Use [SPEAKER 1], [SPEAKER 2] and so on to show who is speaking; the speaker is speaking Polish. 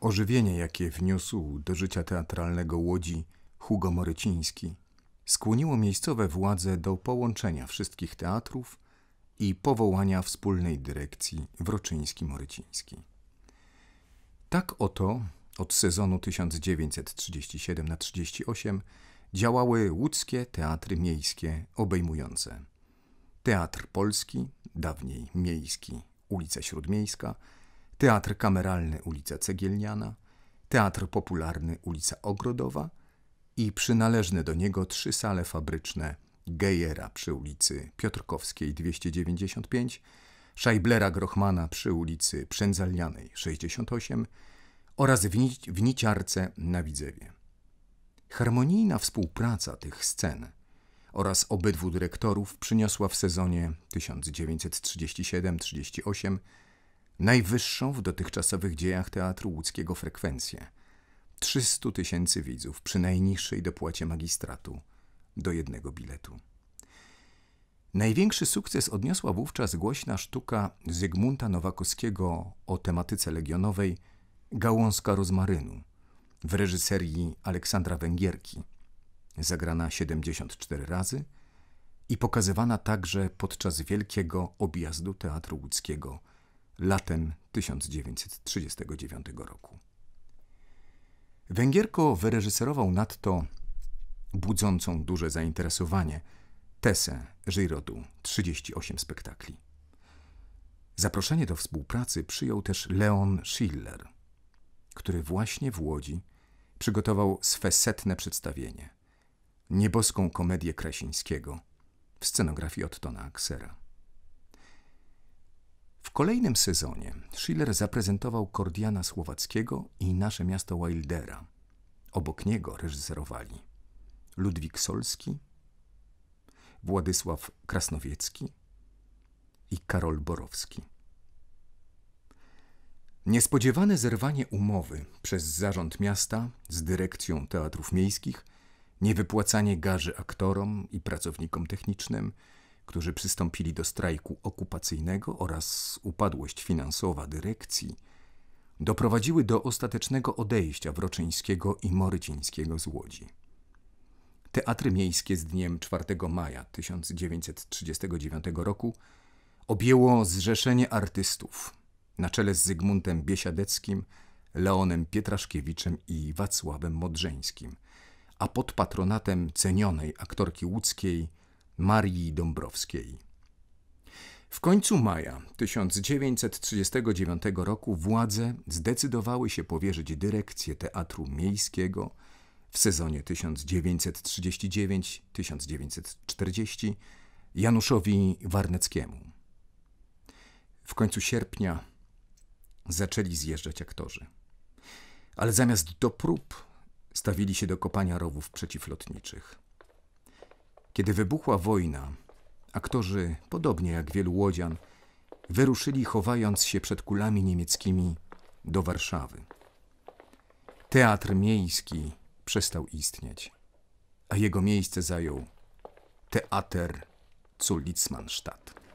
[SPEAKER 1] Ożywienie, jakie wniósł do życia teatralnego Łodzi Hugo Moryciński, skłoniło miejscowe władze do połączenia wszystkich teatrów i powołania wspólnej dyrekcji Wroczyński-Moryciński. Tak oto od sezonu 1937 na 38 działały łódzkie teatry miejskie obejmujące Teatr Polski, dawniej Miejski, ulica Śródmiejska, Teatr Kameralny, ulica Cegielniana, Teatr Popularny, ulica Ogrodowa i przynależne do niego trzy sale fabryczne Gejera przy ulicy Piotrkowskiej 295, Szajblera Grochmana przy ulicy Przędzalnianej 68 oraz w, Ni w Niciarce na Widzewie. Harmonijna współpraca tych scen oraz obydwu dyrektorów przyniosła w sezonie 1937-38 najwyższą w dotychczasowych dziejach teatru łódzkiego frekwencję. 300 tysięcy widzów przy najniższej dopłacie magistratu do jednego biletu. Największy sukces odniosła wówczas głośna sztuka Zygmunta Nowakowskiego o tematyce legionowej Gałązka rozmarynu w reżyserii Aleksandra Węgierki – zagrana 74 razy i pokazywana także podczas wielkiego objazdu Teatru Łódzkiego latem 1939 roku. Węgierko wyreżyserował nadto budzącą duże zainteresowanie Tesę Żyrodu 38 spektakli. Zaproszenie do współpracy przyjął też Leon Schiller, który właśnie w Łodzi przygotował swe setne przedstawienie Nieboską komedię Krasińskiego w scenografii Ottona Aksera. W kolejnym sezonie Schiller zaprezentował Kordiana Słowackiego i Nasze Miasto Wildera. Obok niego reżyserowali Ludwik Solski, Władysław Krasnowiecki i Karol Borowski. Niespodziewane zerwanie umowy przez zarząd miasta z dyrekcją teatrów miejskich – niewypłacanie garzy aktorom i pracownikom technicznym, którzy przystąpili do strajku okupacyjnego oraz upadłość finansowa dyrekcji, doprowadziły do ostatecznego odejścia Wroczyńskiego i Morycińskiego z Łodzi. Teatry miejskie z dniem 4 maja 1939 roku objęło Zrzeszenie Artystów na czele z Zygmuntem Biesiadeckim, Leonem Pietraszkiewiczem i Wacławem Modrzeńskim – a pod patronatem cenionej aktorki łódzkiej Marii Dąbrowskiej. W końcu maja 1939 roku władze zdecydowały się powierzyć dyrekcję Teatru Miejskiego w sezonie 1939-1940 Januszowi Warneckiemu. W końcu sierpnia zaczęli zjeżdżać aktorzy. Ale zamiast do prób stawili się do kopania rowów przeciwlotniczych. Kiedy wybuchła wojna, aktorzy, podobnie jak wielu łodzian, wyruszyli chowając się przed kulami niemieckimi do Warszawy. Teatr miejski przestał istnieć, a jego miejsce zajął Teatr Zulitzmannstadt.